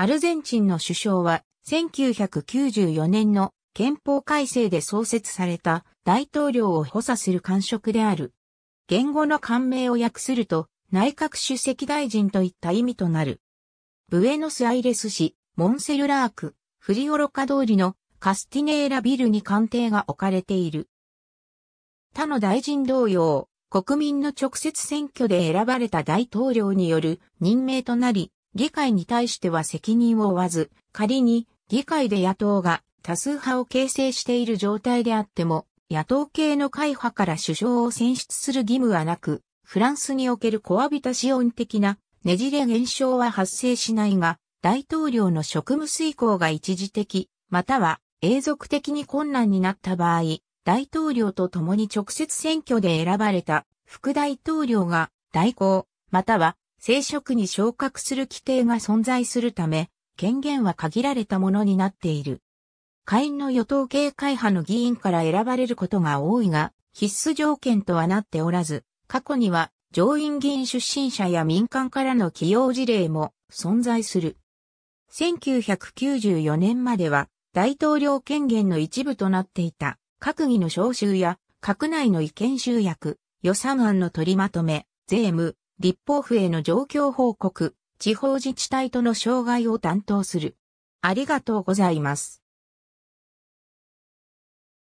アルゼンチンの首相は1994年の憲法改正で創設された大統領を補佐する官職である。言語の官名を訳すると内閣主席大臣といった意味となる。ブエノスアイレス市、モンセルラーク、フリオロカ通りのカスティネーラビルに官邸が置かれている。他の大臣同様、国民の直接選挙で選ばれた大統領による任命となり、議会に対しては責任を負わず、仮に議会で野党が多数派を形成している状態であっても、野党系の会派から首相を選出する義務はなく、フランスにおけるコアビタシオン的なねじれ現象は発生しないが、大統領の職務遂行が一時的、または永続的に困難になった場合、大統領と共に直接選挙で選ばれた副大統領が代行、または生殖に昇格する規定が存在するため、権限は限られたものになっている。下院の与党系会派の議員から選ばれることが多いが、必須条件とはなっておらず、過去には上院議員出身者や民間からの起用事例も存在する。1994年までは大統領権限の一部となっていた閣議の召集や閣内の意見集約、予算案の取りまとめ、税務、立法府への状況報告、地方自治体との障害を担当する。ありがとうございます。